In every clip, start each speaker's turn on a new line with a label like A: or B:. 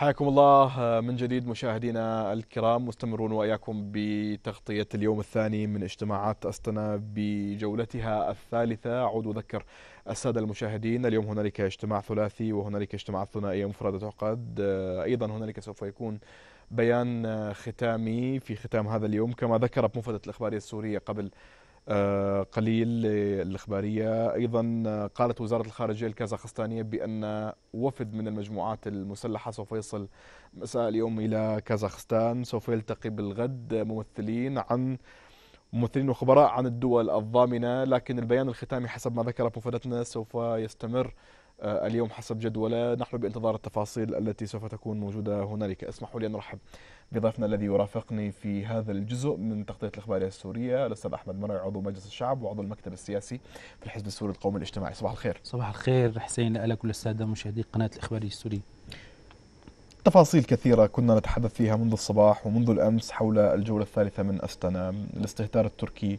A: حياكم الله آه، من جديد مشاهدينا الكرام مستمرون واياكم بتغطيه اليوم الثاني من اجتماعات استنا بجولتها الثالثه اعود اذكر الساده المشاهدين اليوم هنالك اجتماع ثلاثي وهنالك اجتماعات ثنائيه مفرده تعقد آه، ايضا هنالك سوف يكون بيان آه، ختامي في ختام هذا اليوم كما ذكرت مفردة الإخبارية السورية قبل آه، قليل الإخبارية أيضا آه، قالت وزارة الخارجية الكازاخستانية بأن وفد من المجموعات المسلحة سوف يصل مساء اليوم إلى كازاخستان سوف يلتقي بالغد ممثلين عن ممثلين وخبراء عن الدول الضامنة لكن البيان الختامي حسب ما ذكرت مفادتنا سوف يستمر آه، اليوم حسب جدوله نحن بانتظار التفاصيل التي سوف تكون موجودة هنالك اسمحوا لي أن أرحب بضيفنا الذي يرافقني في هذا الجزء من تغطية الإخبارية السورية الأستاذ أحمد مرعي عضو مجلس الشعب وعضو المكتب السياسي في الحزب السوري القومي الاجتماعي صباح الخير
B: صباح الخير حسين لك وللسادة مشاهدي قناة الإخبارية السورية
A: تفاصيل كثيرة كنا نتحدث فيها منذ الصباح ومنذ الأمس حول الجولة الثالثة من أستنا الاستهتار التركي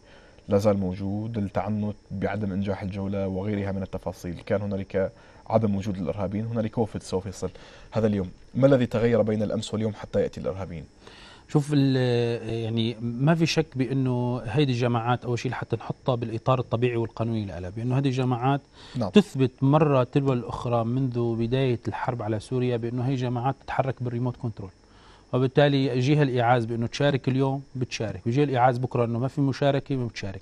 A: لا زال موجود التعنت بعدم إنجاح الجولة وغيرها من التفاصيل كان هنالك عدم وجود الارهابيين هنالك وفد سوف يصل هذا اليوم ما الذي تغير بين الامس واليوم حتى ياتي الارهابيين شوف يعني
B: ما في شك بانه هيدي الجماعات اول شيء لحتى نحطها بالاطار الطبيعي والقانوني لها بانه هذه الجماعات نعم. تثبت مره تلو الاخرى منذ بدايه الحرب على سوريا بانه هي جماعات تتحرك بالريموت كنترول وبالتالي يجيها الايعاز بانه تشارك اليوم بتشارك وجهه الايعاز بكره انه ما في مشاركه ما بتشارك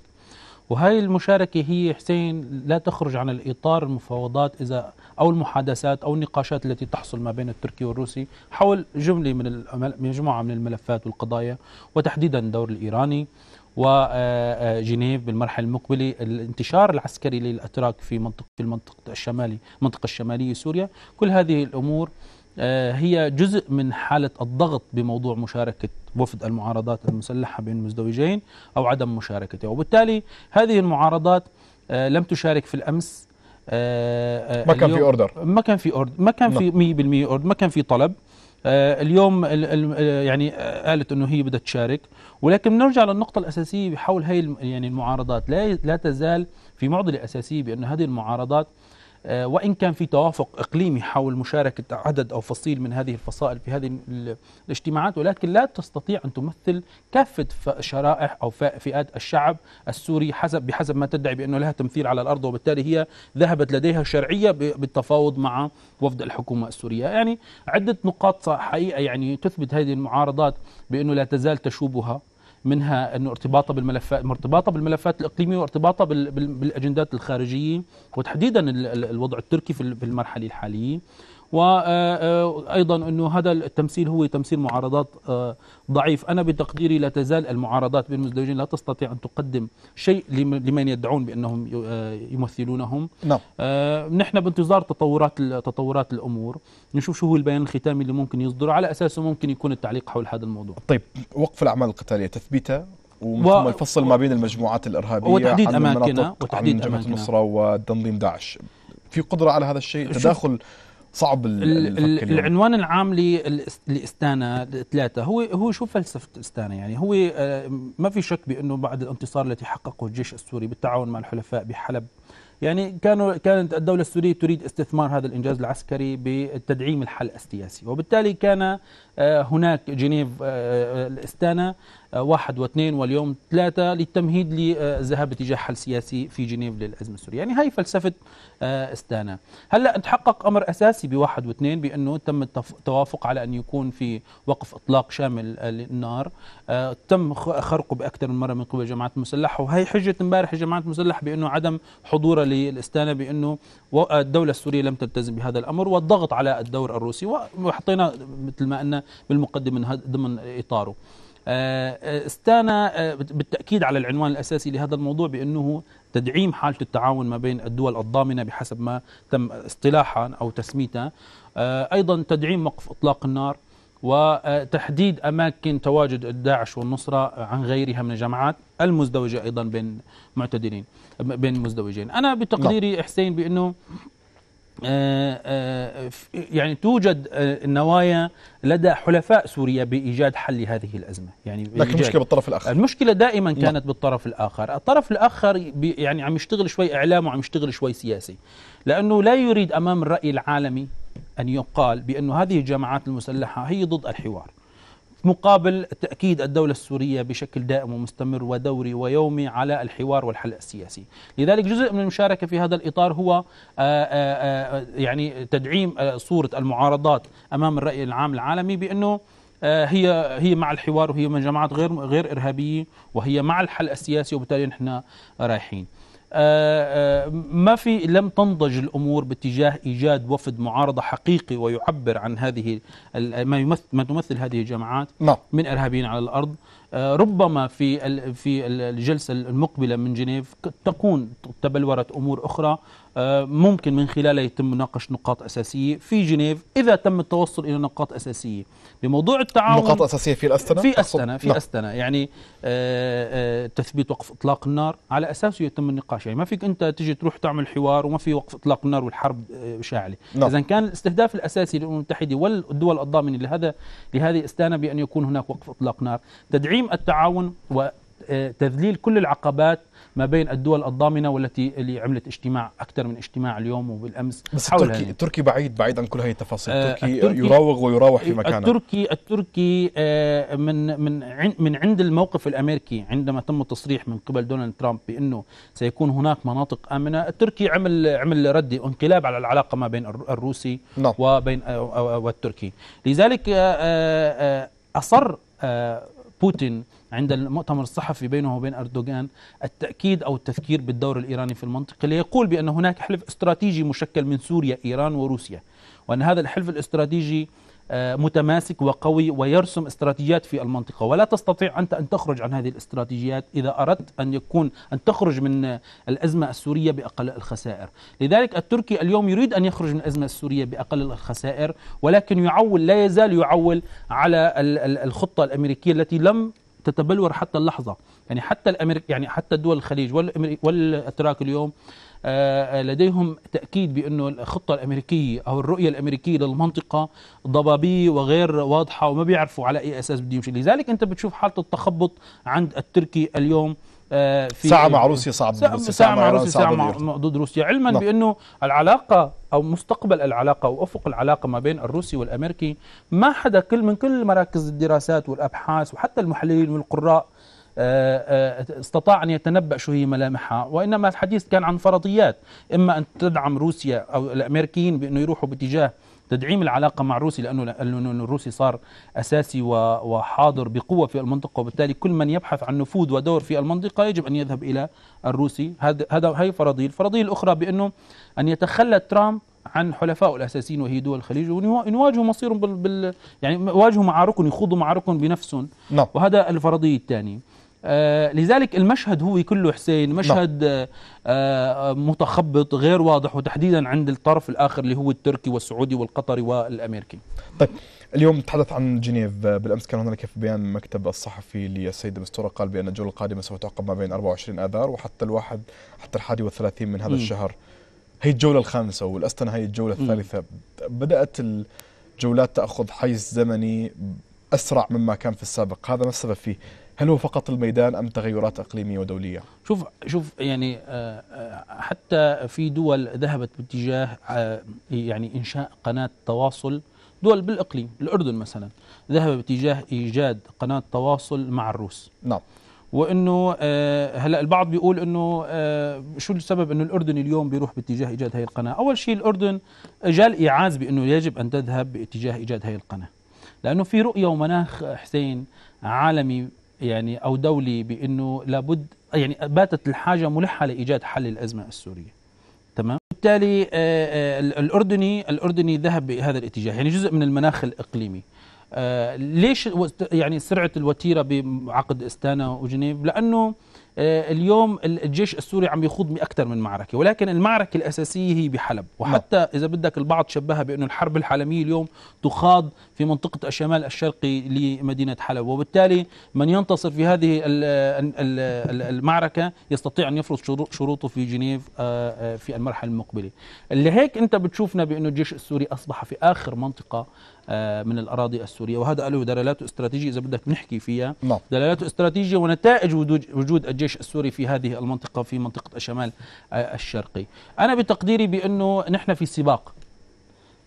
B: وهي المشاركة هي حسين لا تخرج عن الإطار المفاوضات إذا أو المحادثات أو النقاشات التي تحصل ما بين التركي والروسي حول جملة من مجموعة من الملفات والقضايا وتحديدا الدور الإيراني وجنيف آه، آه، بالمرحلة المقبلة الانتشار العسكري للأتراك في منطقة في المنطقة الشمالي المنطقة الشمالية سوريا كل هذه الأمور آه، هي جزء من حالة الضغط بموضوع مشاركة وفد المعارضات المسلحة بين المزدوجين أو عدم مشاركته وبالتالي هذه المعارضات آه، لم تشارك في الأمس آه، ما كان في أوردر ما كان في أوردر ما كان في 100% نعم. أوردر ما كان في طلب اليوم يعني قالت انه هي بدها تشارك ولكن بنرجع للنقطة الأساسية بحول هي يعني المعارضات لا لا تزال في معضلة أساسية بأن هذه المعارضات آه، وإن كان في توافق إقليمي حول مشاركة عدد أو فصيل من هذه الفصائل في هذه الاجتماعات ولكن لا تستطيع أن تمثل كافة شرائح أو فئات الشعب السوري حسب بحسب ما تدعي بأنه لها تمثيل على الأرض وبالتالي هي ذهبت لديها شرعية بالتفاوض مع وفد الحكومة السورية يعني عدة نقاط حقيقة يعني تثبت هذه المعارضات بأنه لا تزال تشوبها منها انه ارتباطها بالملفات مرتبطه بالملفات الإقليمية وارتباطها بالأجندات الخارجية وتحديدا الوضع التركي في المرحلة الحالية وأيضا آه، آه، أنه هذا التمثيل هو تمثيل معارضات آه، ضعيف أنا بتقديري لا تزال المعارضات بين المزدوجين لا تستطيع أن تقدم شيء لمن يدعون بأنهم يمثلونهم نعم. نحن بانتظار تطورات تطورات الأمور نشوف شو هو البيان الختامي اللي ممكن يصدر على أساسه ممكن يكون التعليق حول هذا الموضوع
A: طيب وقف الأعمال القتالية تثبيتها ومن ثم الفصل ما بين المجموعات الارهابيه وتحديد اماكنها وتحديد عن جبهه النصره وتنظيم داعش في قدره على هذا الشيء تداخل صعب العنوان
B: العام لاستانا ثلاثه هو هو شو فلسفه استانا يعني هو آه، ما في شك بانه بعد الانتصار التي حققه الجيش السوري بالتعاون مع الحلفاء بحلب يعني كانوا كانت الدوله السوريه تريد استثمار هذا الانجاز العسكري بتدعيم الحل السياسي وبالتالي كان آه، هناك جنيف الاستانا آه، واحد واثنين واليوم ثلاثة للتمهيد للذهاب اتجاه حل سياسي في جنيف للأزمة السورية يعني هاي فلسفة آه، استانا هلأ تحقق أمر أساسي بواحد واثنين بأنه تم التوافق على أن يكون في وقف إطلاق شامل آه، للنار آه، تم خرقه بأكثر من مرة من قبل الجماعات المسلحة وهي حجة امبارح الجماعات المسلحة بأنه عدم حضورها للاستانا بأنه الدولة السورية لم تلتزم بهذا الأمر والضغط على الدور الروسي وحطينا مثل ما قلنا بالمقدمة ضمن إطاره آه، استانا آه، بالتأكيد على العنوان الأساسي لهذا الموضوع بأنه تدعيم حالة التعاون ما بين الدول الضامنة بحسب ما تم اصطلاحا أو تسميتها آه، أيضا تدعيم وقف إطلاق النار وتحديد أماكن تواجد داعش والنصرة عن غيرها من الجماعات المزدوجة أيضا بين معتدلين بين مزدوجين أنا بتقديري نعم. حسين بأنه آه، آه، يعني توجد آه، النوايا لدى حلفاء سوريا بإيجاد حل لهذه الأزمة يعني لكن المشكلة بالطرف الآخر المشكلة دائما نعم. كانت بالطرف الآخر الطرف الآخر يعني عم يشتغل شوي إعلام وعم يشتغل شوي سياسي لأنه لا يريد أمام الرأي العالمي أن يقال بانه هذه الجماعات المسلحة هي ضد الحوار مقابل تأكيد الدولة السورية بشكل دائم ومستمر ودوري ويومي على الحوار والحل السياسي لذلك جزء من المشاركة في هذا الإطار هو آه، آه، آه، يعني تدعيم صورة المعارضات أمام الرأي العام العالمي بأنه هي هي مع الحوار وهي من جماعات غير غير ارهابيه وهي مع الحل السياسي وبالتالي نحن رايحين آه، آه، ما في لم تنضج الامور باتجاه ايجاد وفد معارضه حقيقي ويعبر عن هذه ما يمثل ما تمثل هذه الجماعات نعم. من ارهابيين على الارض آه، ربما في في الجلسه المقبله من جنيف تكون تبلورت امور اخرى آه، ممكن من خلاله يتم مناقش نقاط أساسية في جنيف إذا تم التوصل إلى نقاط أساسية بموضوع التعاون نقاط أساسية في الأستنة؟ في أستنة في نعم. أستنة يعني آه، آه، تثبيت وقف إطلاق النار على أساسه يتم النقاش يعني ما فيك أنت تجي تروح تعمل حوار وما في وقف إطلاق النار والحرب شاعلة نعم. إذا كان الاستهداف الأساسي للأمم المتحدة والدول الضامنة لهذا لهذه أستانة بأن يكون هناك وقف إطلاق نار تدعيم التعاون آه، تذليل كل العقبات ما بين الدول الضامنه والتي اللي عملت اجتماع اكثر من اجتماع اليوم وبالامس بس حول التركي, التركي بعيد بعيد عن كل هذه التفاصيل آه، التركي, التركي يراوغ ويراوح في مكانه التركي التركي آه، من من من عند الموقف الامريكي عندما تم التصريح من قبل دونالد ترامب بانه سيكون هناك مناطق امنه التركي عمل عمل ردي انقلاب على العلاقه ما بين الروسي نعم. وبين والتركي لذلك اصر بوتين عند المؤتمر الصحفي بينه وبين أردوغان التأكيد أو التذكير بالدور الإيراني في المنطقة ليقول بأن هناك حلف استراتيجي مشكل من سوريا إيران وروسيا وأن هذا الحلف الاستراتيجي آه، متماسك وقوي ويرسم استراتيجيات في المنطقة ولا تستطيع أنت أن تخرج عن هذه الاستراتيجيات إذا أردت أن يكون أن تخرج من آه، الأزمة السورية بأقل الخسائر لذلك التركي اليوم يريد أن يخرج من الأزمة السورية بأقل الخسائر ولكن يعول لا يزال يعول على الخطة الأمريكية التي لم تتبلور حتى اللحظة يعني حتى الأمريك يعني حتى دول الخليج والأتراك اليوم آه، آه، لديهم تأكيد بأنه الخطة الأمريكية أو الرؤية الأمريكية للمنطقة ضبابية وغير واضحة وما بيعرفوا على أي أساس بده يمشي لذلك أنت بتشوف حالة التخبط عند التركي اليوم آه، في ساعة مع روسيا صعب ساعة, روسيا ساعة مع روسيا ساعة مع ضد روسيا علما لا. نعم. بأنه العلاقة أو مستقبل العلاقة وأفق العلاقة ما بين الروسي والأمريكي ما حدا كل من كل مراكز الدراسات والأبحاث وحتى المحللين والقراء آه، آه، استطاع أن يتنبأ شو هي ملامحها وإنما الحديث كان عن فرضيات إما أن تدعم روسيا أو الأمريكيين بأنه يروحوا باتجاه تدعيم العلاقة مع روسيا لأنه الروسي صار أساسي وحاضر بقوة في المنطقة وبالتالي كل من يبحث عن نفوذ ودور في المنطقة يجب أن يذهب إلى الروسي هذا هي فرضية الفرضية الأخرى بأنه أن يتخلى ترامب عن حلفائه الأساسيين وهي دول الخليج ونواجه مصيرهم بال, بال يعني يواجهوا معاركهم يخوضوا معاركهم بنفسهم نعم. وهذا الفرضية الثانية آه لذلك المشهد هو كله حسين مشهد نعم. آه آه متخبط غير واضح وتحديدا عند الطرف الآخر اللي هو التركي والسعودي والقطري والأمريكي
A: طيب اليوم نتحدث عن جنيف بالأمس كان هناك في بيان مكتب الصحفي للسيد مستورة قال بأن الجولة القادمة سوف تعقب ما بين 24 آذار وحتى الواحد حتى الحادي والثلاثين من هذا م. الشهر هي الجولة الخامسة والاستنى هي الجولة الثالثة بدأت الجولات تأخذ حيز زمني أسرع مما كان في السابق هذا ما السبب فيه هل هو فقط الميدان أم تغيرات إقليمية ودولية؟
B: شوف شوف يعني آه، آه، حتى في دول ذهبت باتجاه آه، يعني إنشاء قناة تواصل دول بالإقليم الأردن مثلا ذهب باتجاه إيجاد قناة تواصل مع الروس نعم وانه هلا البعض بيقول انه شو السبب انه الاردن اليوم بيروح باتجاه ايجاد هذه القناه اول شيء الاردن جاء الايعاز بانه يجب ان تذهب باتجاه ايجاد هذه القناه لانه في رؤيه ومناخ حسين عالمي يعني أو دولي بأنه لابد يعني باتت الحاجة ملحة لإيجاد حل الأزمة السورية تمام بالتالي آه، آه، الأردني الأردني ذهب بهذا الاتجاه يعني جزء من المناخ الإقليمي آه، ليش يعني سرعة الوتيرة بعقد استانا وجنيف لأنه اليوم الجيش السوري عم يخوض بأكثر من معركة ولكن المعركة الأساسية هي بحلب نعم. وحتى إذا بدك البعض شبهها بأنه الحرب الحلمية اليوم تخاض في منطقة الشمال الشرقي لمدينة حلب وبالتالي من ينتصر في هذه المعركة يستطيع أن يفرض شروطه في جنيف آه، آه، في المرحلة المقبلة لهيك أنت بتشوفنا بأنه الجيش السوري أصبح في آخر منطقة آه، من الاراضي السوريه وهذا له دلالات استراتيجيه اذا بدك نحكي فيها نعم. دلالات استراتيجيه ونتائج وجود الجيش السوري في هذه المنطقه في منطقه الشمال الشرقي انا بتقديري بانه نحن في سباق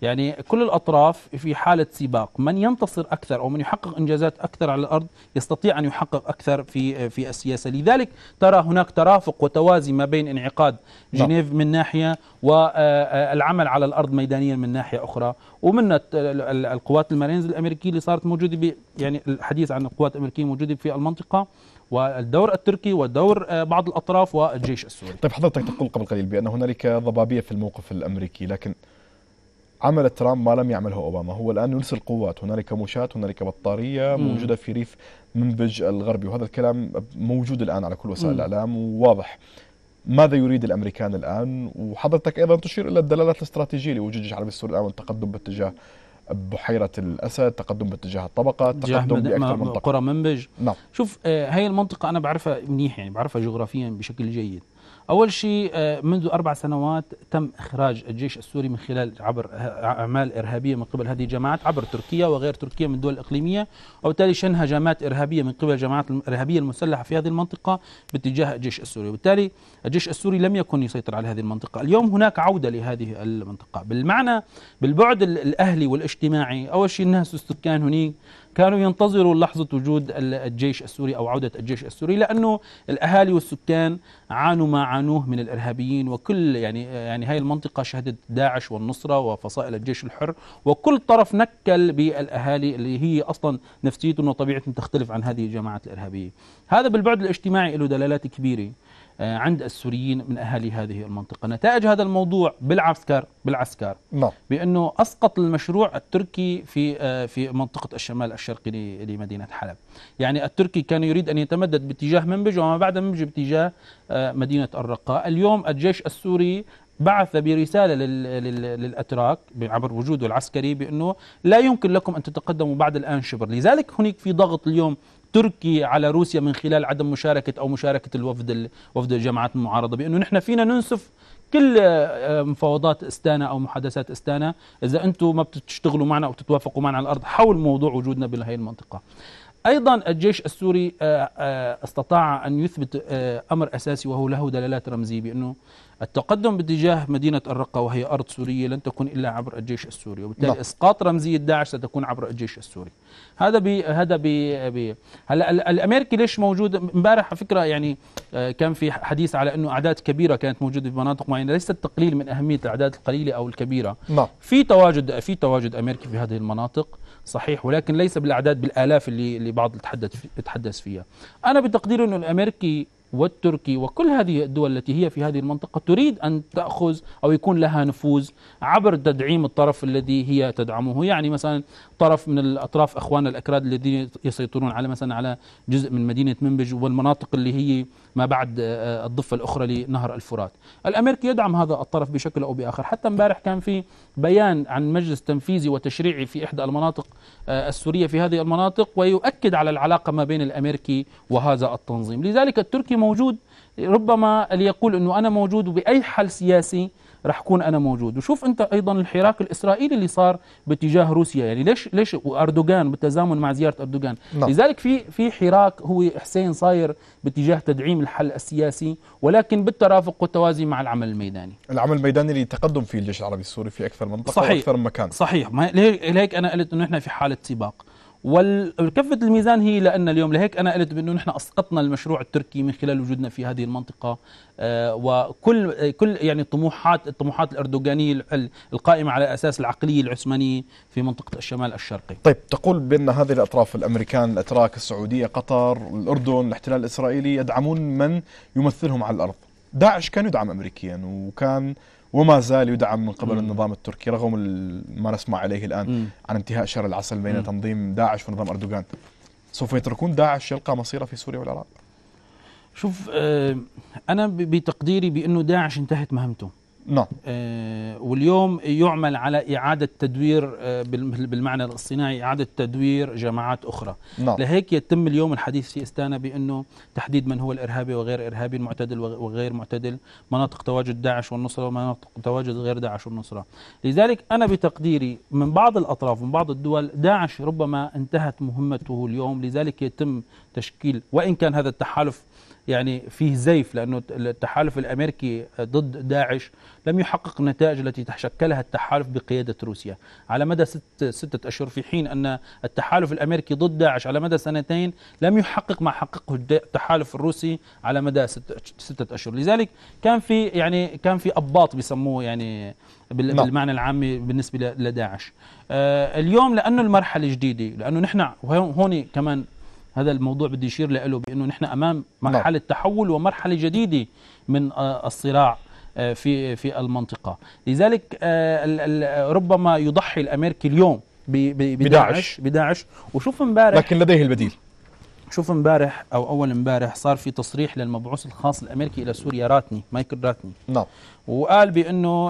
B: يعني كل الأطراف في حالة سباق من ينتصر أكثر أو من يحقق إنجازات أكثر على الأرض يستطيع أن يحقق أكثر في في السياسة لذلك ترى هناك ترافق وتوازي ما بين انعقاد نعم. جنيف من ناحية والعمل آه، آه، على الأرض ميدانيا من ناحية أخرى ومن القوات المارينز الأمريكية اللي صارت موجودة يعني الحديث عن القوات الأمريكية موجودة في المنطقة والدور التركي ودور آه، بعض الأطراف والجيش السوري
A: طيب حضرتك تقول قبل قليل بأن هنالك ضبابية في الموقف الأمريكي لكن عمل ترامب ما لم يعمله اوباما هو الان يرسل قوات هنالك موشات هنالك بطاريه موجوده في ريف منبج الغربي وهذا الكلام موجود الان على كل وسائل الاعلام وواضح ماذا يريد الامريكان الان وحضرتك ايضا تشير الى الدلالات الاستراتيجيه لوجود الجيش العربي السوري الان والتقدم باتجاه بحيرة الأسد تقدم باتجاه الطبقة تقدم بأكثر منطقة قرى منبج نعم.
B: شوف هاي آه، المنطقة أنا بعرفها منيح يعني بعرفها جغرافيا بشكل جيد أول شيء آه، منذ أربع سنوات تم إخراج الجيش السوري من خلال عبر آه، أعمال إرهابية من قبل هذه الجماعات عبر تركيا وغير تركيا من الدول الإقليمية وبالتالي شن هجمات إرهابية من قبل الجماعات الإرهابية المسلحة في هذه المنطقة باتجاه الجيش السوري وبالتالي الجيش السوري لم يكن يسيطر على هذه المنطقة اليوم هناك عودة لهذه المنطقة بالمعنى بالبعد الأهلي والاجتماعي أول شيء الناس السكان هناك كانوا ينتظروا لحظة وجود الجيش السوري أو عودة الجيش السوري لأنه الأهالي والسكان عانوا ما عانوه من الإرهابيين وكل يعني يعني هاي المنطقة شهدت داعش والنصرة وفصائل الجيش الحر وكل طرف نكل بالأهالي اللي هي أصلا نفسيتهم وطبيعتهم تختلف عن هذه الجماعات الإرهابية هذا بالبعد الاجتماعي له دلالات كبيرة آه، عند السوريين من أهالي هذه المنطقة نتائج هذا الموضوع بالعسكر بالعسكر نعم. بأنه أسقط المشروع التركي في آه، في منطقة الشمال الشرقي لمدينة حلب يعني التركي كان يريد أن يتمدد باتجاه منبج وما بعد منبج باتجاه آه، مدينة الرقه اليوم الجيش السوري بعث برسالة للأتراك عبر وجوده العسكري بأنه لا يمكن لكم أن تتقدموا بعد الآن شبر لذلك هناك في ضغط اليوم التركي على روسيا من خلال عدم مشاركة أو مشاركة الوفد وفد الجماعات المعارضة بأنه نحن فينا ننسف كل آه، مفاوضات استانا او محادثات استانا اذا انتم ما بتشتغلوا معنا او بتتوافقوا معنا على الارض حول موضوع وجودنا بهي المنطقه أيضا الجيش السوري آه، آه، استطاع أن يثبت آه، أمر أساسي وهو له دلالات رمزية بأنه التقدم باتجاه مدينة الرقة وهي أرض سورية لن تكون إلا عبر الجيش السوري وبالتالي لا. نعم. إسقاط رمزية داعش ستكون عبر الجيش السوري هذا بي هذا بي بي هلا الأمريكي ليش موجود امبارح على فكرة يعني كان في حديث على أنه أعداد كبيرة كانت موجودة في مناطق معينة ليست التقليل من أهمية الأعداد القليلة أو الكبيرة لا. نعم. في تواجد في تواجد أمريكي في هذه المناطق صحيح ولكن ليس بالاعداد بالالاف اللي اللي بعض تحدث تحدث فيها انا بتقدير انه الامريكي والتركي وكل هذه الدول التي هي في هذه المنطقه تريد ان تاخذ او يكون لها نفوذ عبر تدعيم الطرف الذي هي تدعمه، يعني مثلا طرف من الاطراف اخواننا الاكراد الذين يسيطرون على مثلا على جزء من مدينه منبج والمناطق اللي هي ما بعد آه، آه، الضفة الأخرى لنهر الفرات الأمريكي يدعم هذا الطرف بشكل أو بآخر حتى امبارح كان في بيان عن مجلس تنفيذي وتشريعي في إحدى المناطق آه، السورية في هذه المناطق ويؤكد على العلاقة ما بين الأمريكي وهذا التنظيم لذلك التركي موجود ربما ليقول أنه أنا موجود بأي حل سياسي رح كون انا موجود وشوف انت ايضا الحراك الاسرائيلي اللي صار باتجاه روسيا يعني ليش ليش واردوغان بالتزامن مع زياره اردوغان نعم. لذلك في في حراك هو حسين صاير باتجاه تدعيم الحل السياسي ولكن بالترافق والتوازي مع العمل الميداني العمل الميداني اللي تقدم فيه الجيش العربي السوري في اكثر
A: منطقه صحيح. واكثر مكان صحيح
B: ما ليك انا قلت انه احنا في حاله سباق والكفة الميزان هي لأن اليوم لهيك أنا قلت بأنه نحن أسقطنا المشروع التركي من خلال وجودنا في هذه المنطقة آه، وكل كل يعني طموحات الطموحات الأردوغانية القائمة على أساس العقلية العثمانية في منطقة الشمال الشرقي
A: طيب تقول بأن هذه الأطراف الأمريكان الأتراك السعودية قطر الأردن الاحتلال الإسرائيلي يدعمون من يمثلهم على الأرض داعش كان يدعم أمريكيا وكان وما زال يدعم من قبل النظام التركي رغم ما نسمع عليه الآن عن انتهاء شهر العسل بين تنظيم داعش ونظام أردوغان سوف يتركون داعش يلقى مصيره في سوريا والعراق
B: شوف آه، أنا بتقديري بأنه داعش انتهت مهمته نعم آه، واليوم يعمل على إعادة تدوير آه، بالمعنى الاصطناعي إعادة تدوير جماعات أخرى نعم. لهيك يتم اليوم الحديث في استانا بأنه تحديد من هو الإرهابي وغير إرهابي المعتدل وغير معتدل مناطق تواجد داعش والنصرة ومناطق تواجد غير داعش والنصرة لذلك أنا بتقديري من بعض الأطراف ومن بعض الدول داعش ربما انتهت مهمته اليوم لذلك يتم تشكيل وإن كان هذا التحالف يعني فيه زيف لأنه التحالف الأمريكي ضد داعش لم يحقق النتائج التي تشكلها التحالف بقيادة روسيا على مدى ست ستة أشهر في حين أن التحالف الأمريكي ضد داعش على مدى سنتين لم يحقق ما حققه التحالف الروسي على مدى ستة أشهر لذلك كان في يعني كان في أباط بيسموه يعني نعم. بالمعنى العامي بالنسبة لداعش آه، اليوم لأنه المرحلة جديدة لأنه نحن هون كمان هذا الموضوع بدي يشير له بأنه نحن أمام نعم. مرحلة تحول ومرحلة جديدة من آه، الصراع آه، في في المنطقة لذلك آه، ربما يضحي الأمريكي اليوم بداعش بداعش وشوف امبارح لكن لديه البديل شوف امبارح او اول امبارح صار في تصريح للمبعوث الخاص الامريكي الى سوريا راتني مايكل راتني نعم وقال بانه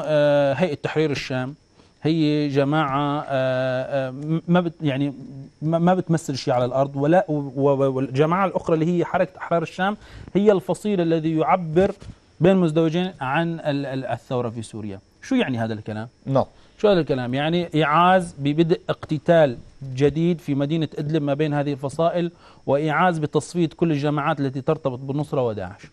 B: هيئه تحرير الشام هي جماعه آه، آه، ما يعني ما بتمثل شيء على الارض ولا والجماعه الاخرى اللي هي حركه احرار الشام هي الفصيل الذي يعبر بين مزدوجين عن الثوره في سوريا شو يعني هذا الكلام نعم شو هذا الكلام يعني إعاز ببدء اقتتال جديد في مدينة إدلب ما بين هذه الفصائل وإعاز بتصفية كل الجماعات التي ترتبط بالنصرة وداعش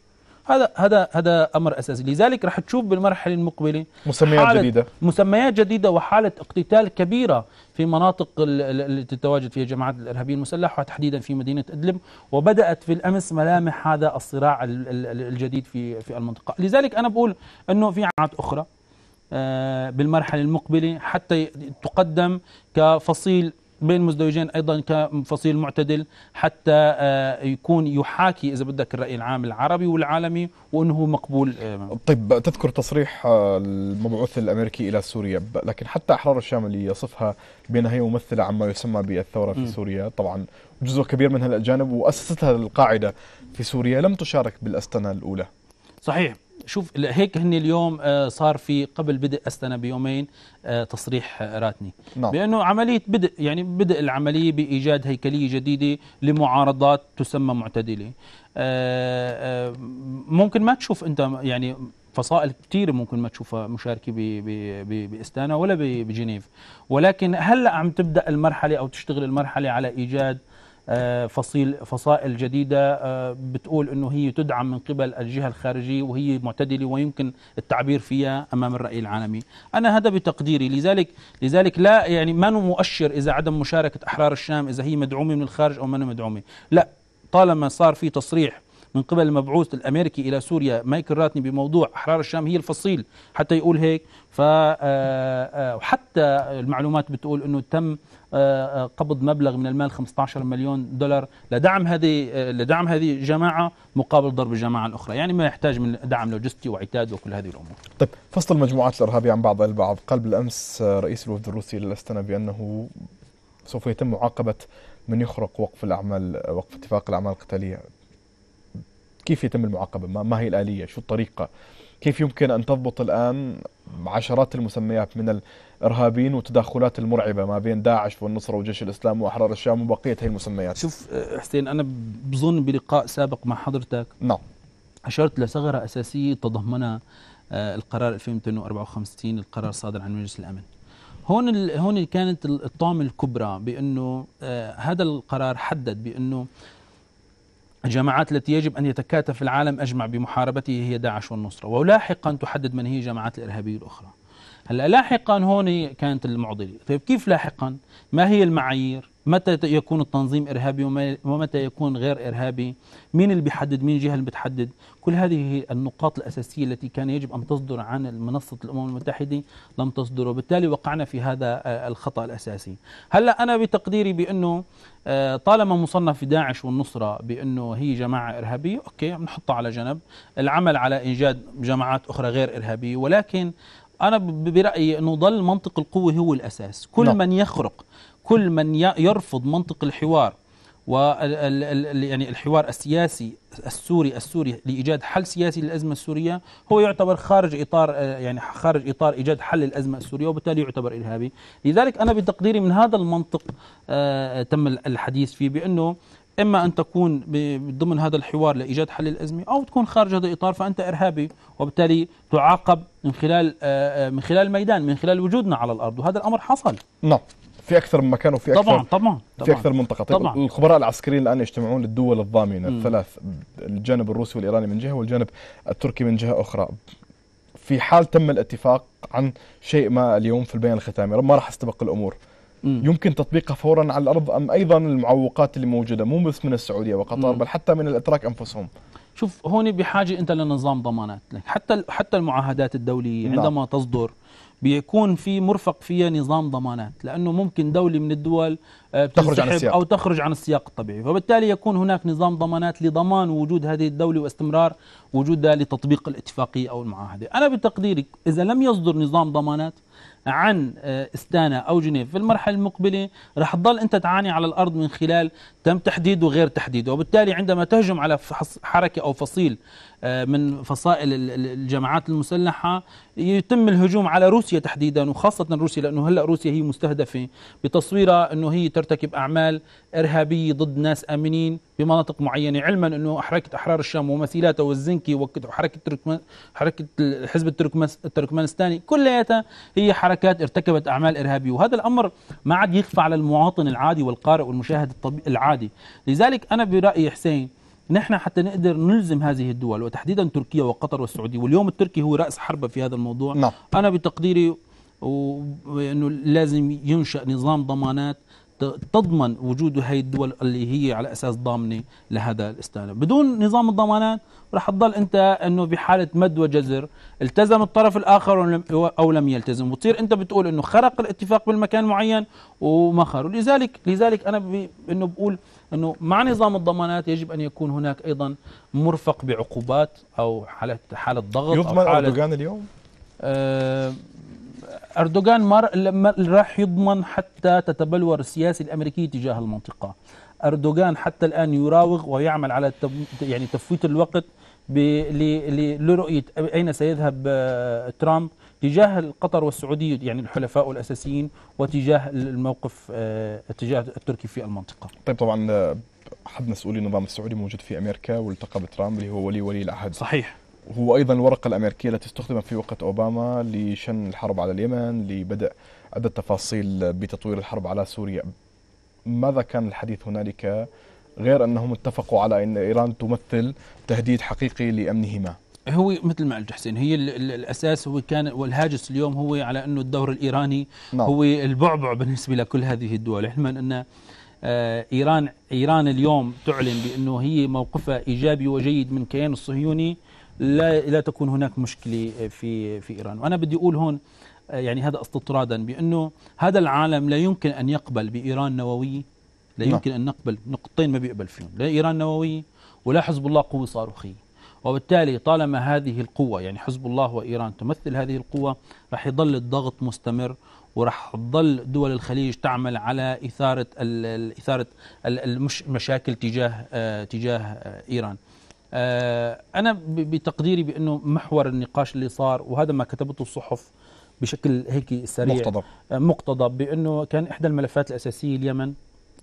B: هذا هذا هذا امر اساسي لذلك راح تشوف بالمرحله المقبله مسميات جديده مسميات جديده وحاله اقتتال كبيره في مناطق التي تتواجد فيها جماعات الارهابيين المسلحه وتحديدا في مدينه ادلب وبدات في الامس ملامح هذا الصراع الجديد في في المنطقه لذلك انا بقول انه في عمات اخرى آه، بالمرحله المقبله حتى تقدم كفصيل بين مزدوجين ايضا كفصيل معتدل حتى آه، يكون يحاكي اذا بدك الراي العام العربي والعالمي
A: وانه مقبول آه، طيب تذكر تصريح آه، المبعوث الامريكي الى سوريا لكن حتى احرار الشام اللي يصفها بانها هي ممثله عما يسمى بالثوره في سوريا طبعا جزء كبير منها الاجانب واسستها القاعده في سوريا لم تشارك بالاستنه الاولى
B: صحيح شوف هيك هن اليوم آه، صار في قبل بدء استنى بيومين آه، تصريح راتني نعم.
A: بانه عمليه
B: بدء يعني بدء العمليه بايجاد هيكليه جديده لمعارضات تسمى معتدله آه، ممكن ما تشوف انت يعني فصائل كثيره ممكن ما تشوفها مشاركه باستانا ولا بجنيف ولكن هلا عم تبدا المرحله او تشتغل المرحله على ايجاد آه، فصيل فصائل جديدة آه، بتقول أنه هي تدعم من قبل الجهة الخارجية وهي معتدلة ويمكن التعبير فيها أمام الرأي العالمي أنا هذا بتقديري لذلك لذلك لا يعني ما مؤشر إذا عدم مشاركة أحرار الشام إذا هي مدعومة من الخارج أو ما مدعومة لا طالما صار في تصريح من قبل المبعوث الامريكي الى سوريا مايكل راتني بموضوع احرار الشام هي الفصيل حتى يقول هيك ف آه، وحتى المعلومات بتقول انه تم قبض مبلغ من المال 15 مليون دولار لدعم هذه لدعم هذه الجماعه مقابل ضرب الجماعه الاخرى، يعني ما يحتاج من دعم لوجستي وعتاد وكل هذه الامور.
A: طيب فصل المجموعات الارهابيه عن بعض البعض، قال بالامس رئيس الوفد الروسي للاستنى بانه سوف يتم معاقبه من يخرق وقف الاعمال وقف اتفاق الاعمال القتاليه. كيف يتم المعاقبه؟ ما هي الاليه؟ شو الطريقه؟ كيف يمكن ان تضبط الان عشرات المسميات من ارهابيين والتدخلات المرعبه ما بين داعش والنصره وجيش الاسلام واحرار الشام وبقيه هي المسميات. شوف
B: حسين انا بظن بلقاء سابق مع حضرتك نعم اشرت لثغره اساسيه تضمنها آه، القرار 2254 القرار الصادر عن مجلس الامن. هون هون كانت الطامه الكبرى بانه آه، هذا القرار حدد بانه الجماعات التي يجب أن يتكاتف العالم أجمع بمحاربته هي داعش والنصرة ولاحقا تحدد من هي الجماعات الإرهابية الأخرى هلا لاحقا هون كانت المعضله طيب كيف لاحقا ما هي المعايير متى يكون التنظيم ارهابي ومتى يكون غير ارهابي مين اللي بيحدد مين الجهه اللي بتحدد كل هذه النقاط الاساسيه التي كان يجب ان تصدر عن منصه الامم المتحده لم تصدر وبالتالي وقعنا في هذا آه، الخطا الاساسي هلا انا بتقديري بانه آه، طالما مصنف داعش والنصره بانه هي جماعه ارهابيه اوكي بنحطها على جنب العمل على انجاد جماعات اخرى غير ارهابيه ولكن أنا برأيي أنه ضل منطق القوة هو الأساس كل لا. نعم. من يخرق كل من يرفض منطق الحوار يعني الحوار السياسي السوري السوري لايجاد حل سياسي للازمه السوريه هو يعتبر خارج اطار آه، يعني خارج اطار ايجاد حل للازمه السوريه وبالتالي يعتبر ارهابي، لذلك انا بتقديري من هذا المنطق آه، تم الحديث فيه بانه إما أن تكون ضمن هذا الحوار لإيجاد حل الأزمة أو تكون خارج هذا الإطار فأنت إرهابي وبالتالي تعاقب من خلال آه، آه، من خلال الميدان من خلال وجودنا على الأرض وهذا الأمر حصل
A: نعم في اكثر من مكان وفي اكثر طبعا طبعا في اكثر من منطقه طيب، طبعا الخبراء العسكريين الان يجتمعون للدول الضامنه الثلاث الجانب الروسي والايراني من جهه والجانب التركي من جهه اخرى في حال تم الاتفاق عن شيء ما اليوم في البيان الختامي ما راح استبق الامور يمكن تطبيقها فورا على الارض ام ايضا المعوقات اللي موجوده مو بس من السعوديه وقطر بل حتى من الاتراك انفسهم
B: شوف هون بحاجه انت لنظام ضمانات لك حتى حتى المعاهدات الدوليه عندما عندما تصدر بيكون في مرفق فيها نظام ضمانات لانه ممكن دوله من الدول آه، تخرج عن السياق او تخرج عن السياق الطبيعي فبالتالي يكون هناك نظام ضمانات لضمان وجود هذه الدوله واستمرار وجودها لتطبيق الاتفاقيه او المعاهده انا بتقديري اذا لم يصدر نظام ضمانات عن آه، استانا او جنيف في المرحله المقبله رح تضل انت تعاني على الارض من خلال تم تحديده غير تحديده وبالتالي عندما تهجم على حركة أو فصيل آه، من فصائل الجماعات المسلحة يتم الهجوم على روسيا تحديدا وخاصة روسيا لأنه هلأ روسيا هي مستهدفة بتصويرها أنه هي ترتكب أعمال إرهابية ضد ناس آمنين بمناطق معينة علما أنه حركة أحرار الشام ومثيلاته والزنكي وحركة حركة الحزب التركمانستاني كلها هي حركات ارتكبت أعمال إرهابية وهذا الأمر ما عاد يخفى على المواطن العادي والقارئ والمشاهد العادي عادي لذلك أنا برأيي حسين نحن حتى نقدر نلزم هذه الدول وتحديدا تركيا وقطر والسعودية واليوم التركي هو رأس حربة في هذا الموضوع لا. نعم. أنا بتقديري وانه لازم ينشا نظام ضمانات تضمن وجود هي الدول اللي هي على اساس ضامنه لهذا الاستعلام بدون نظام الضمانات رح تضل انت انه بحاله مد وجزر التزم الطرف الاخر او لم يلتزم وتصير انت بتقول انه خرق الاتفاق بالمكان معين وما خرق لذلك لذلك انا انه بقول انه مع نظام الضمانات يجب ان يكون هناك ايضا مرفق بعقوبات او حاله حاله ضغط يضمن اردوغان اليوم آه أردوغان ما راح يضمن حتى تتبلور السياسة الأمريكية تجاه المنطقة أردوغان حتى الآن يراوغ ويعمل على يعني تفويت الوقت لرؤية أين سيذهب آه، ترامب تجاه قطر والسعودية يعني الحلفاء الأساسيين وتجاه الموقف آه،
A: تجاه التركي في المنطقة طيب طبعا آه، حد مسؤولي النظام السعودي موجود في أمريكا والتقى بترامب اللي هو ولي ولي العهد صحيح هو ايضا الورقه الامريكيه التي استخدمت في وقت اوباما لشن الحرب على اليمن لبدء عده تفاصيل بتطوير الحرب على سوريا ماذا كان الحديث هنالك غير انهم اتفقوا على ان ايران تمثل تهديد حقيقي لامنهما
B: هو مثل ما قلت حسين هي الاساس هو كان والهاجس اليوم هو على انه الدور الايراني نعم. هو البعبع بالنسبه لكل هذه الدول علما ان آه، ايران ايران اليوم تعلن بانه هي موقفها ايجابي وجيد من كيان الصهيوني لا لا تكون هناك مشكله في في ايران وانا بدي اقول هون يعني هذا استطرادا بانه هذا العالم لا يمكن ان يقبل بايران نوويه لا نعم. يمكن ان نقبل نقطتين ما بيقبل فيهم لا ايران نوويه ولا حزب الله قوه صاروخيه وبالتالي طالما هذه القوة يعني حزب الله وإيران تمثل هذه القوة رح يضل الضغط مستمر ورح تضل دول الخليج تعمل على إثارة إثارة المشاكل تجاه آه، تجاه آه، إيران آه، أنا بتقديري بأنه محور النقاش اللي صار وهذا ما كتبته الصحف بشكل هيك سريع مقتضب آه، مقتضب بأنه كان إحدى الملفات الأساسية اليمن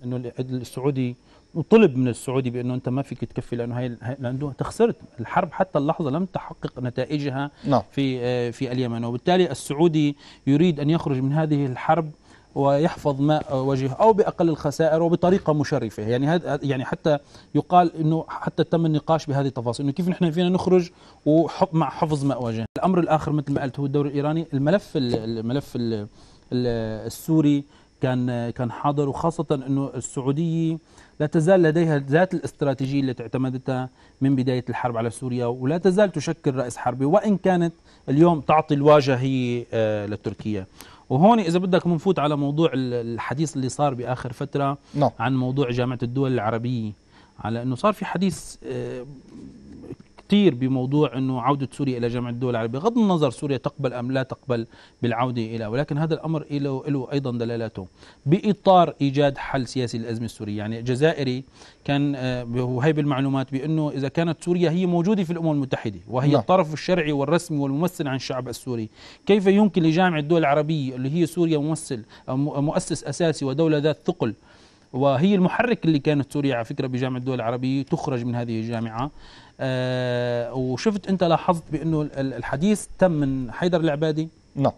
B: أنه السعودي وطلب من السعودي بانه انت ما فيك تكفي لانه هي لانه تخسرت الحرب حتى اللحظه لم تحقق نتائجها نعم. في آه، في اليمن وبالتالي السعودي يريد ان يخرج من هذه الحرب ويحفظ ماء وجهه أو بأقل الخسائر وبطريقة مشرفة يعني هذا يعني حتى يقال أنه حتى تم النقاش بهذه التفاصيل أنه كيف نحن فينا نخرج وحب مع حفظ ماء وجه الأمر الآخر مثل ما قلت هو الدور الإيراني الملف الملف السوري كان كان حاضر وخاصة أنه السعودية لا تزال لديها ذات الاستراتيجية التي اعتمدتها من بداية الحرب على سوريا ولا تزال تشكل رأس حربي وإن كانت اليوم تعطي الواجهة هي آه، لتركيا وهون اذا بدك بنفوت على موضوع الحديث اللي صار باخر فتره no. نعم. عن موضوع جامعه الدول العربيه على انه صار في حديث آه، كثير بموضوع أنه عودة سوريا إلى جامعة الدول العربية بغض النظر سوريا تقبل أم لا تقبل بالعودة الى ولكن هذا الأمر له, له أيضا دلالاته بإطار إيجاد حل سياسي للأزمة السورية يعني جزائري كان آه، وهي بالمعلومات بأنه إذا كانت سوريا هي موجودة في الأمم المتحدة وهي لا. نعم. الطرف الشرعي والرسمي والممثل عن الشعب السوري كيف يمكن لجامعة الدول العربية اللي هي سوريا ممثل آه، آه، مؤسس أساسي ودولة ذات ثقل وهي المحرك اللي كانت سوريا على فكرة بجامعة الدول العربية تخرج من هذه الجامعة آه، وشفت انت لاحظت بانه الحديث تم من حيدر العبادي نعم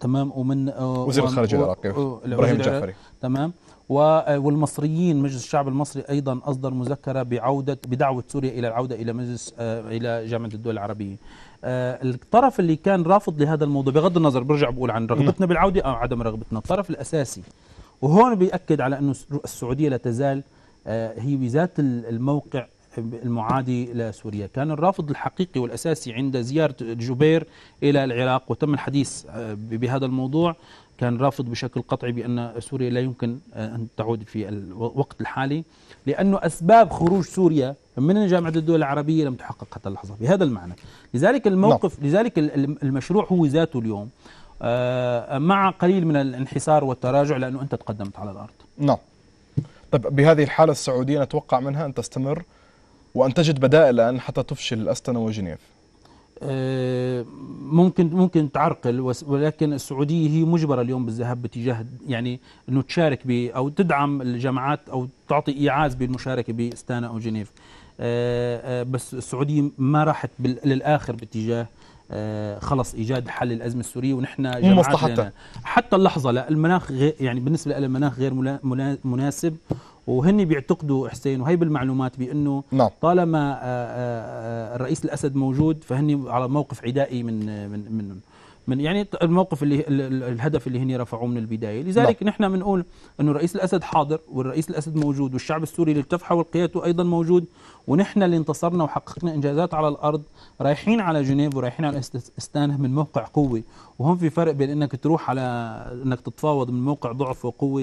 B: تمام ومن آه، وزير الخارجيه العراقي آه، ابراهيم الجعفري تمام والمصريين مجلس الشعب المصري ايضا اصدر مذكره بعوده بدعوه سوريا الى العوده الى مجلس الى جامعه الدول العربيه الطرف اللي كان رافض لهذا الموضوع بغض النظر برجع بقول عن رغبتنا نعم. بالعوده او عدم رغبتنا الطرف الاساسي وهون بياكد على انه السعوديه لا تزال هي بذات الموقع المعادي لسوريا كان الرافض الحقيقي والأساسي عند زيارة جوبير إلى العراق وتم الحديث آه، بهذا الموضوع كان رافض بشكل قطعي بأن سوريا لا يمكن آه، أن تعود في الوقت الحالي لأنه أسباب خروج سوريا من جامعة الدول العربية لم تحقق حتى اللحظة بهذا المعنى لذلك الموقف نعم. لذلك المشروع هو ذاته اليوم آه، مع قليل من الانحسار والتراجع لأنه أنت تقدمت على الأرض
A: نعم طيب بهذه الحالة السعودية نتوقع منها أن تستمر وأن تجد بدائل الآن حتى تفشل أستنا وجنيف
B: آه، ممكن ممكن تعرقل ولكن السعوديه هي مجبره اليوم بالذهاب باتجاه يعني انه تشارك او تدعم الجامعات او تعطي ايعاز بالمشاركه باستانا او جنيف آه، آه، بس السعوديه ما راحت للاخر باتجاه آه، خلص ايجاد حل الازمه السوريه ونحن جماعتنا حتى اللحظه لا المناخ غير يعني بالنسبه لها المناخ غير مناسب وهن بيعتقدوا حسين وهي بالمعلومات بانه نعم. طالما الرئيس الاسد موجود فهن على موقف عدائي من من من من يعني الموقف اللي الهدف اللي هن رفعوه من البدايه لذلك نعم. نحن بنقول انه الرئيس الاسد حاضر والرئيس الاسد موجود والشعب السوري اللي والقياده ايضا موجود ونحن اللي انتصرنا وحققنا انجازات على الارض رايحين على جنيف ورايحين على استانه من موقع قوي وهم في فرق بين انك تروح على انك تتفاوض من موقع ضعف وقوه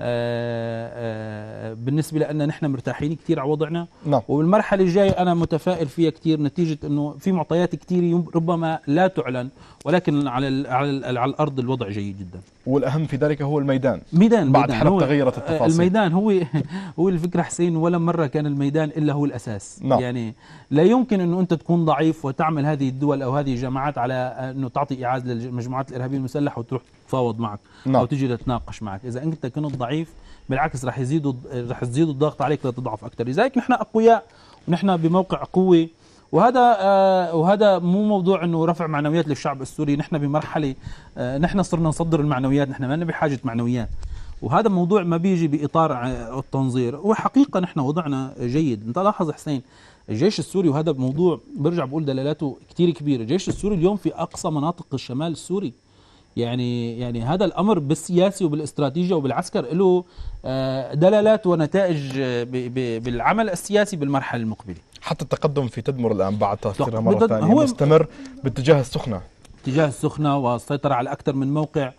B: آه، آه، بالنسبه لان نحن مرتاحين كثير على وضعنا نعم. وبالمرحله الجايه انا متفائل فيها كثير نتيجه انه في معطيات كثير ربما لا تعلن ولكن على على, على الارض الوضع جيد جدا
A: والأهم في ذلك هو الميدان ميدان بعد ميدان حرب تغيرت التفاصيل آه، الميدان
B: هو هو الفكرة حسين ولا مرة كان الميدان إلا هو الأساس نعم. يعني لا يمكن أنه أنت تكون ضعيف وتعمل هذه الدول أو هذه الجماعات على أنه تعطي إعاز للمجموعات الإرهابية المسلحة وتروح تفاوض معك نعم. أو تجي تتناقش معك إذا أنت كنت ضعيف بالعكس رح يزيدوا رح يزيدوا الضغط عليك لتضعف أكثر لذلك نحن أقوياء ونحن بموقع قوة وهذا آه، وهذا مو موضوع انه رفع معنويات للشعب السوري نحن بمرحله آه، نحن صرنا نصدر المعنويات نحن ما لنا بحاجه معنويات وهذا موضوع ما بيجي باطار آه، التنظير وحقيقه نحن وضعنا جيد انت لاحظ حسين الجيش السوري وهذا موضوع برجع بقول دلالاته كثير كبيره الجيش السوري اليوم في اقصى مناطق الشمال السوري يعني يعني هذا الامر بالسياسي وبالاستراتيجيه وبالعسكر له دلالات ونتائج بالعمل السياسي بالمرحله المقبله حتى
A: التقدم في تدمر الان بعد تاثيرها مره ثانيه مستمر باتجاه السخنه
B: اتجاه السخنه والسيطره على اكثر من موقع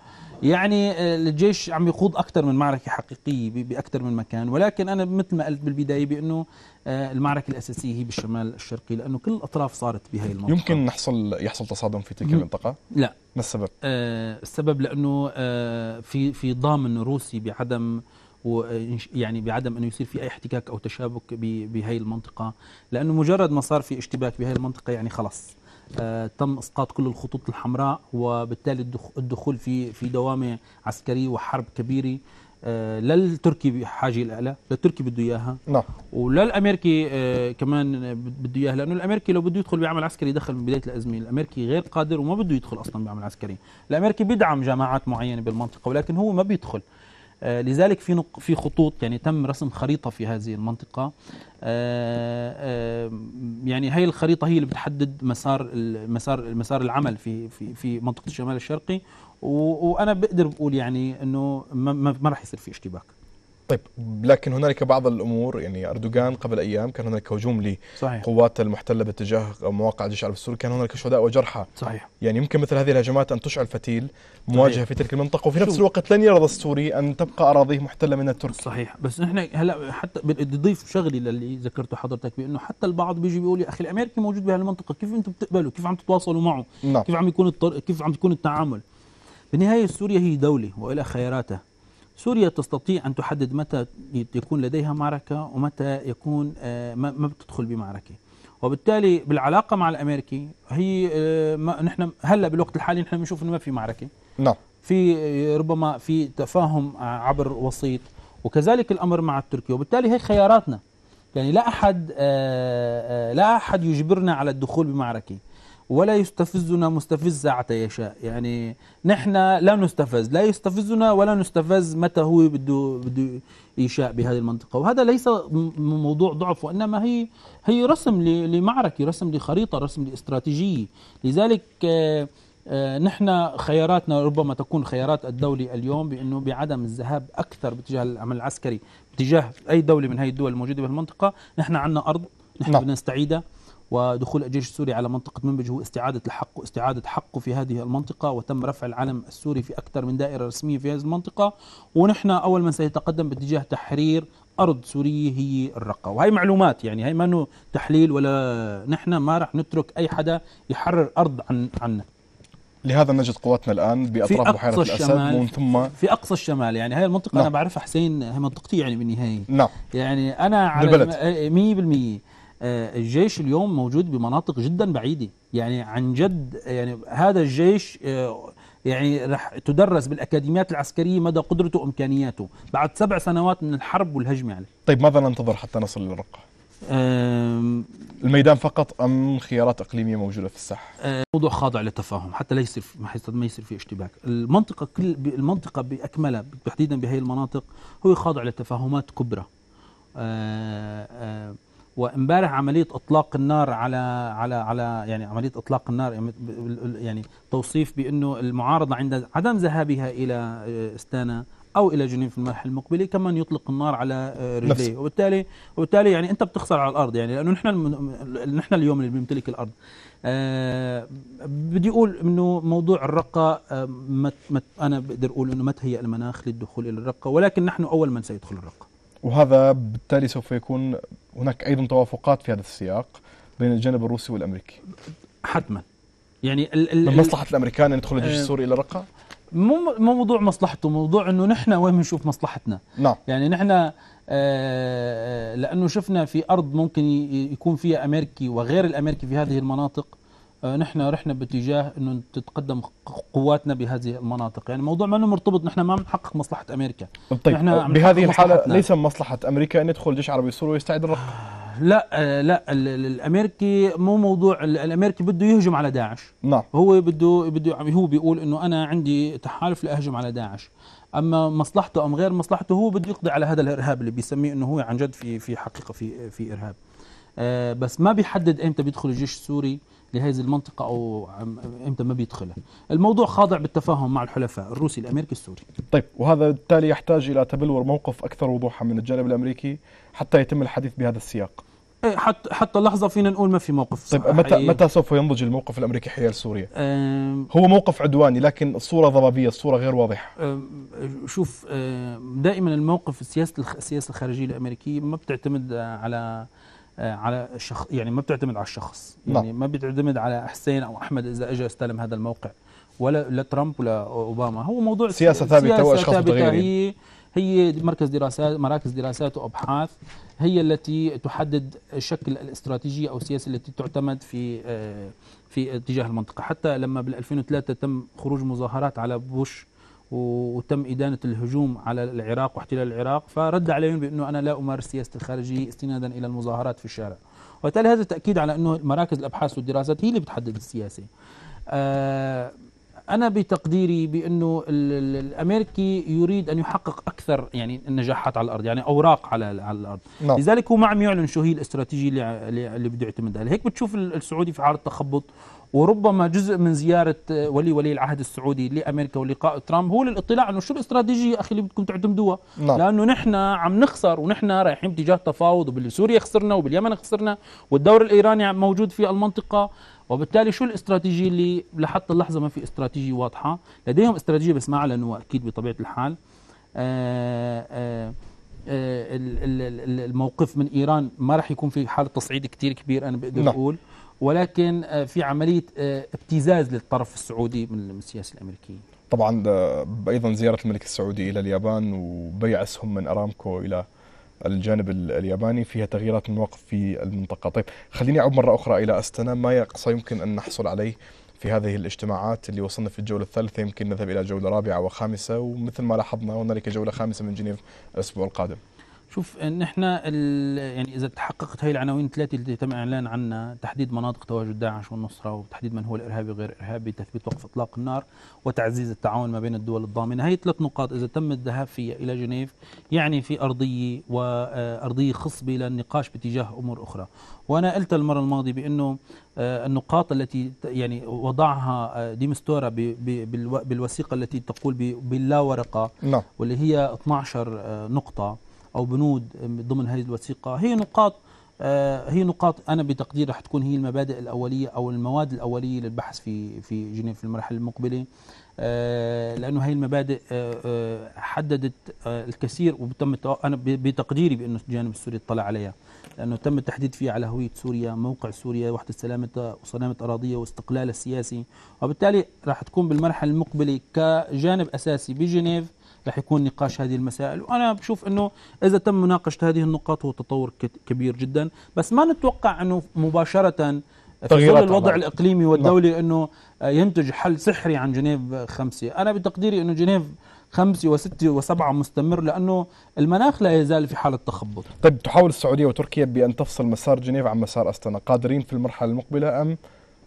B: يعني آه، الجيش عم يخوض اكثر من معركه حقيقيه باكثر من مكان ولكن انا مثل ما قلت بالبدايه بانه آه، المعركه الاساسيه هي بالشمال الشرقي
A: لانه كل الاطراف صارت بهي المنطقه يمكن نحصل يحصل تصادم في تلك المنطقه لا ما السبب
B: آه السبب لانه آه في في ضامن روسي بعدم ويعني بعدم أن يصير في أي احتكاك أو تشابك بهي المنطقة لأنه مجرد ما صار في اشتباك بهي المنطقة يعني خلاص آه تم اسقاط كل الخطوط الحمراء وبالتالي الدخول في في دوامه عسكريه وحرب كبيره آه، لا التركي بحاجه لها لا التركي بده اياها نعم ولا الامريكي آه، كمان بده اياها لانه الامريكي لو بده يدخل بعمل عسكري دخل من بدايه الازمه الامريكي غير قادر وما بده يدخل اصلا بعمل عسكري الامريكي بيدعم جماعات معينه بالمنطقه ولكن هو ما بيدخل آه، لذلك في في خطوط يعني تم رسم خريطه في هذه المنطقه آه، آه، يعني هي الخريطه هي اللي بتحدد مسار المسار المسار العمل في في في منطقه
A: الشمال الشرقي وانا بقدر بقول يعني انه ما, ما راح يصير في اشتباك طيب لكن هنالك بعض الامور يعني اردوغان قبل ايام كان هناك هجوم لقوات المحتله باتجاه مواقع الجيش العربي السوري كان هناك شهداء وجرحى صحيح يعني يمكن مثل هذه الهجمات ان تشعل فتيل مواجهه في تلك المنطقه وفي نفس الوقت لن يرضى السوري ان تبقى اراضيه محتله
B: من الترك صحيح بس نحن هلا حتى بدي اضيف شغلي للي ذكرته حضرتك بانه حتى البعض بيجي بيقول يا اخي الامريكي موجود بهالمنطقه كيف انتم بتقبلوا كيف عم تتواصلوا معه نعم. كيف عم يكون الطر... كيف عم يكون التعامل بالنهايه سوريا هي دوله والى خياراتها سوريا تستطيع أن تحدد متى يكون لديها معركة ومتى يكون آه، ما بتدخل بمعركة وبالتالي بالعلاقة مع الأمريكي هي آه، نحن هلا بالوقت الحالي نحن بنشوف إنه ما في معركة نعم في آه، ربما في تفاهم عبر وسيط وكذلك الأمر مع التركي وبالتالي هي خياراتنا يعني لا أحد لا أحد يجبرنا على الدخول بمعركة ولا يستفزنا مستفز ساعة يشاء يعني نحن لا نستفز لا يستفزنا ولا نستفز متى هو بده بده يشاء بهذه المنطقة وهذا ليس موضوع ضعف وإنما هي هي رسم لمعركة رسم لخريطة رسم لاستراتيجية لذلك آه، آه، نحن خياراتنا ربما تكون خيارات الدولة اليوم بأنه بعدم الذهاب أكثر باتجاه العمل العسكري باتجاه أي دولة من هذه الدول الموجودة بالمنطقة نحن عندنا أرض نحن نعم. بدنا نستعيدها ودخول الجيش السوري على منطقة منبج هو استعادة الحق واستعادة حقه في هذه المنطقة وتم رفع العلم السوري في أكثر من دائرة رسمية في هذه المنطقة ونحن أول من سيتقدم باتجاه تحرير أرض سورية هي الرقة وهي معلومات يعني هي ما أنه تحليل ولا نحن ما رح نترك أي حدا يحرر أرض عن عنا
A: لهذا نجد قواتنا الان باطراف بحيره الاسد ومن
B: ثم في اقصى الشمال يعني هاي المنطقه لا. انا نعم. بعرفها حسين هي منطقتي يعني بالنهايه نعم يعني انا على 100% آه، الجيش اليوم موجود بمناطق جدا بعيده يعني عن جد يعني هذا الجيش آه، يعني رح تدرس بالاكاديميات العسكريه مدى قدرته وامكانياته بعد سبع سنوات من الحرب
A: والهجمه عليه طيب ماذا ننتظر حتى نصل للرقه الميدان فقط ام خيارات اقليميه موجوده في الساحه؟
B: آه، موضوع خاضع للتفاهم حتى لا يصير ما يصير في اشتباك، المنطقه كل المنطقه باكملها تحديدا بهي المناطق هو خاضع لتفاهمات كبرى. وامبارح عمليه اطلاق النار على على على يعني عمليه اطلاق النار يعني, يعني توصيف بانه المعارضه عند عدم ذهابها الى آه، استانا او الى جنين في المرحله المقبله كمان يطلق النار على آه، رجليه وبالتالي وبالتالي يعني انت بتخسر على الارض يعني لانه نحن نحن اليوم اللي بنمتلك الارض أه بدي اقول انه موضوع الرقه آه، مت مت انا بقدر اقول انه ما تهيأ المناخ للدخول الى الرقه ولكن نحن اول من
A: سيدخل الرقه وهذا بالتالي سوف يكون هناك أيضا توافقات في هذا السياق بين الجانب الروسي والأمريكي حتما يعني ال ال من مصلحة الأمريكان أن يدخل الجيش آه، السوري إلى رقة؟
B: مو موضوع مصلحته موضوع انه نحن وين بنشوف مصلحتنا نعم يعني نحن آه، آه، لانه شفنا في ارض ممكن يكون فيها امريكي وغير الامريكي في هذه المناطق آه، نحن رحنا باتجاه انه تتقدم قواتنا بهذه المناطق، يعني الموضوع ما انه مرتبط نحن ما بنحقق نحقق مصلحه امريكا طيب نحن بهذه الحاله مصلحتنا. ليس
A: مصلحه امريكا ان يدخل جيش عربي سوري ويستعيد الرقم آه، لا آه، لا
B: الامريكي مو موضوع الامريكي بده يهجم على داعش نعم هو بده بده هو بيقول انه انا عندي تحالف لاهجم على داعش اما مصلحته ام غير مصلحته هو بده يقضي على هذا الارهاب اللي بيسميه انه هو عن جد في في حقيقه في في ارهاب بس ما بيحدد امتى بيدخل الجيش السوري لهذه المنطقة أو إمتى ما بيدخلها الموضوع
A: خاضع بالتفاهم مع الحلفاء الروسي الأمريكي السوري طيب وهذا بالتالي يحتاج إلى تبلور موقف أكثر وضوحا من الجانب الأمريكي حتى يتم الحديث بهذا السياق إيه، حتى حتى اللحظه فينا نقول ما في موقف طيب متى حقيقي. متى سوف ينضج الموقف الامريكي حيال سوريا؟ هو موقف عدواني لكن الصوره ضبابيه، الصوره غير واضحه.
B: شوف دائما الموقف السياسه السياسه الخارجيه الامريكيه ما بتعتمد على آه، على شخص يعني ما بتعتمد على الشخص نعم. يعني ما بتعتمد على حسين او احمد اذا اجى استلم هذا الموقع ولا لترامب ولا اوباما هو موضوع سياسه ثابته واشخاص متغيرين هي مركز دراسات مراكز دراسات وابحاث هي التي تحدد شكل الاستراتيجيه او السياسه التي تعتمد في آه، في اتجاه المنطقه حتى لما بال2003 تم خروج مظاهرات على بوش وتم إدانة الهجوم على العراق واحتلال العراق فرد عليهم بأنه أنا لا أمارس سياسة الخارجية استنادا إلى المظاهرات في الشارع وبالتالي هذا تأكيد على أنه مراكز الأبحاث والدراسات هي اللي بتحدد السياسة آه، أنا بتقديري بأنه الأمريكي يريد أن يحقق أكثر يعني النجاحات على الأرض يعني أوراق على على الأرض لا. نعم. لذلك هو ما عم يعلن شو هي الاستراتيجية اللي, اللي بده يعتمد عليها هيك بتشوف السعودي في حالة تخبط وربما جزء من زيارة آه، ولي ولي العهد السعودي لأمريكا ولقاء ترامب هو للاطلاع أنه شو الاستراتيجية أخي اللي بدكم تعتمدوها نعم. لأنه نحن عم نخسر ونحن رايحين باتجاه تفاوض وبسوريا خسرنا وباليمن خسرنا والدور الإيراني موجود في المنطقة وبالتالي شو الاستراتيجية اللي لحتى اللحظة ما في استراتيجية واضحة لديهم استراتيجية بس ما أعلنوها أكيد بطبيعة الحال آآ آه، آآ آه، الموقف من ايران ما راح يكون في حاله تصعيد كثير كبير انا بقدر نعم. اقول ولكن آه، في عملية آه، ابتزاز للطرف السعودي من السياسة
A: الأمريكية طبعا آه، أيضا زيارة الملك السعودي إلى اليابان وبيع أسهم من أرامكو إلى الجانب الياباني فيها تغييرات من في المنطقة طيب خليني أعود مرة أخرى إلى أستنا ما يقصى يمكن أن نحصل عليه في هذه الاجتماعات اللي وصلنا في الجولة الثالثة يمكن نذهب إلى جولة رابعة وخامسة ومثل ما لاحظنا هنالك جولة خامسة من جنيف الأسبوع القادم
B: شوف ان احنا يعني اذا تحققت هاي العناوين الثلاثه اللي تم اعلان عنها تحديد مناطق تواجد داعش والنصره وتحديد من هو الارهابي غير ارهابي تثبيت وقف اطلاق النار وتعزيز التعاون ما بين الدول الضامنه هاي ثلاث نقاط اذا تم الذهاب فيها الى جنيف يعني في ارضيه وارضيه آه، خصبه للنقاش باتجاه امور اخرى وانا قلت المره الماضيه بانه آه، النقاط التي يعني وضعها آه، ديمستورا بالوثيقه التي تقول باللا ورقه نعم. واللي هي 12 نقطه أو بنود ضمن هذه الوثيقة هي نقاط آه، هي نقاط أنا بتقديري تكون هي المبادئ الأولية أو المواد الأولية للبحث في في جنيف في المرحلة المقبلة آه، لأنه هي المبادئ آه، حددت الكثير وتم أنا بتقديري بأنه الجانب السوري اطلع عليها لأنه تم التحديد فيها على هوية سوريا موقع سوريا وحدة سلامتها وسلامة أراضيها واستقلالها السياسي وبالتالي راح تكون بالمرحلة المقبلة كجانب أساسي بجنيف رح يكون نقاش هذه المسائل وأنا بشوف أنه إذا تم مناقشة هذه النقاط هو تطور كبير جدا بس ما نتوقع أنه مباشرة في ظل الوضع طبعا. الإقليمي نعم. والدولي أنه ينتج حل سحري عن جنيف خمسة أنا بتقديري أنه جنيف خمسة وستة وسبعة مستمر لأنه المناخ
A: لا يزال في حالة تخبط طيب تحاول السعودية وتركيا بأن تفصل مسار جنيف عن مسار أستنا قادرين في المرحلة المقبلة أم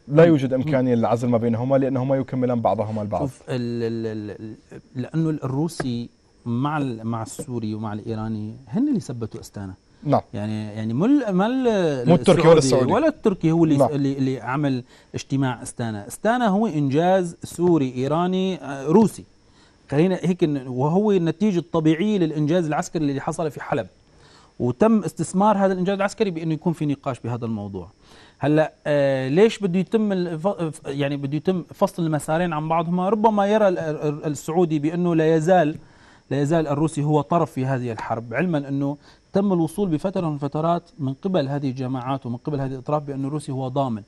A: لا يوجد امكانيه للعزل ما بينهما لانهما يكملان بعضهما البعض شوف
B: ال ال لانه الروسي مع مع السوري ومع الايراني هن اللي ثبتوا استانا نعم يعني يعني مل مل مو التركي ولا السعودي ولا التركي هو اللي نعم. اللي عمل اجتماع استانا استانا هو انجاز سوري ايراني آه، روسي خلينا هيك وهو النتيجه الطبيعيه للانجاز العسكري اللي حصل في حلب وتم استثمار هذا الانجاز العسكري بانه يكون في نقاش بهذا الموضوع هلا آه ليش بده يتم يعني بده يتم فصل المسارين عن بعضهما ربما يرى السعودي بانه لا يزال لا يزال الروسي هو طرف في هذه الحرب علما انه تم الوصول بفتره من الفترات من قبل هذه الجماعات ومن قبل هذه الاطراف بانه الروسي هو ضامن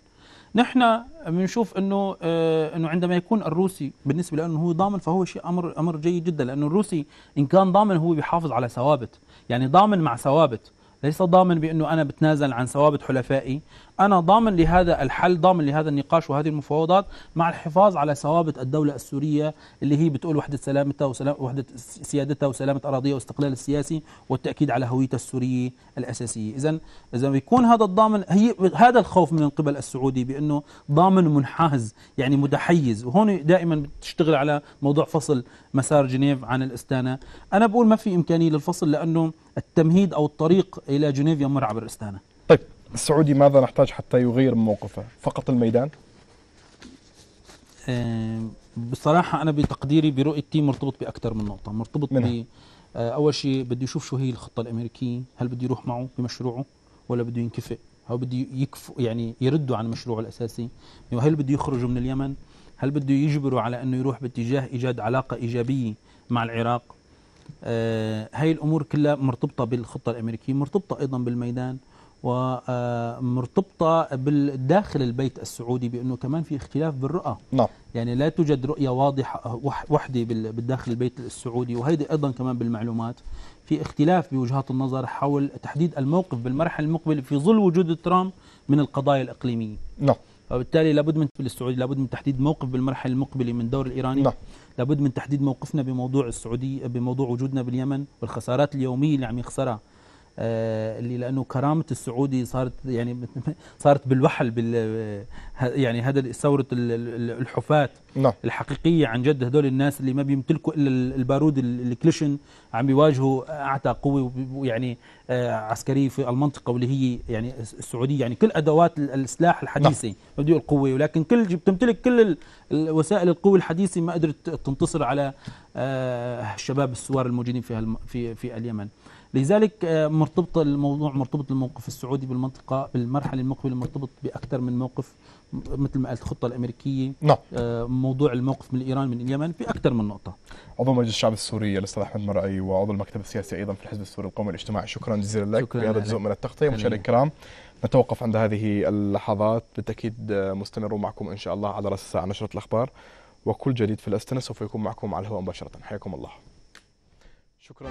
B: نحن بنشوف انه آه انه عندما يكون الروسي بالنسبه لانه هو ضامن فهو شيء امر امر جيد جدا لانه الروسي ان كان ضامن هو بيحافظ على ثوابت يعني ضامن مع ثوابت ليس ضامن بانه انا بتنازل عن ثوابت حلفائي أنا ضامن لهذا الحل ضامن لهذا النقاش وهذه المفاوضات مع الحفاظ على ثوابت الدولة السورية اللي هي بتقول وحدة سلامتها وسلام وحدة سيادتها وسلامة أراضيها واستقلال السياسي والتأكيد على هويتها السورية الأساسية إذا إذا بيكون هذا الضامن هي هذا الخوف من قبل السعودي بأنه ضامن منحاز يعني متحيز وهون دائما بتشتغل على موضوع فصل مسار جنيف عن الاستانه انا بقول ما في امكانيه للفصل لانه التمهيد او الطريق الى جنيف يمر عبر الأستانة
A: طيب السعودي ماذا نحتاج حتى يغير موقفه فقط الميدان
B: آه، بصراحة أنا بتقديري برؤية تيم مرتبط بأكثر من نقطة مرتبط ب آه، أول شيء بده يشوف شو هي الخطة الأمريكية هل بده يروح معه بمشروعه ولا بده ينكفئ أو بده يكف يعني يردوا عن مشروعه الأساسي يعني هل بده يخرجوا من اليمن هل بده يجبروا على أنه يروح باتجاه إيجاد علاقة إيجابية مع العراق آه، هاي الأمور كلها مرتبطة بالخطة الأمريكية مرتبطة أيضا بالميدان ومرتبطة بالداخل البيت السعودي بأنه كمان في اختلاف بالرؤى نعم يعني لا توجد رؤية واضحة وحدة بالداخل البيت السعودي وهيدي أيضا كمان بالمعلومات في اختلاف بوجهات النظر حول تحديد الموقف بالمرحلة المقبلة في ظل وجود ترامب من القضايا الإقليمية نعم فبالتالي لابد من السعودي لابد من تحديد موقف بالمرحلة المقبلة من دور الإيراني نعم. لابد من تحديد موقفنا بموضوع السعودية بموضوع وجودنا باليمن والخسارات اليومية اللي عم يخسرها آه، اللي لانه كرامه السعودي صارت يعني صارت بالوحل بال يعني هذا ثوره الحفاة نعم. الحقيقيه عن جد هذول الناس اللي ما بيمتلكوا الا البارود الكليشن عم بيواجهوا اعتى قوه يعني آه، عسكريه في المنطقه واللي هي يعني السعوديه يعني كل ادوات السلاح الحديثه نعم. بدي القوه ولكن كل بتمتلك كل وسائل القوه الحديثه ما قدرت تنتصر على آه، الشباب السوار الموجودين في في في اليمن لذلك آه، مرتبط الموضوع مرتبط الموقف السعودي بالمنطقة بالمرحلة المقبلة مرتبط بأكثر من موقف مثل ما قلت الخطة الأمريكية نعم. آه، موضوع الموقف من إيران
A: من اليمن في أكثر من نقطة عضو مجلس الشعب السوري الأستاذ أحمد مرعي وعضو المكتب السياسي أيضا في الحزب السوري القومي الاجتماعي شكرا جزيلا لك شكرا في هذا الجزء من التغطية مشاهدينا الكرام نتوقف عند هذه اللحظات بالتأكيد آه، مستمرون معكم إن شاء الله على رأس الساعة نشرة الأخبار وكل جديد في الأستنة سوف يكون معكم على الهواء مباشرة حياكم الله شكرا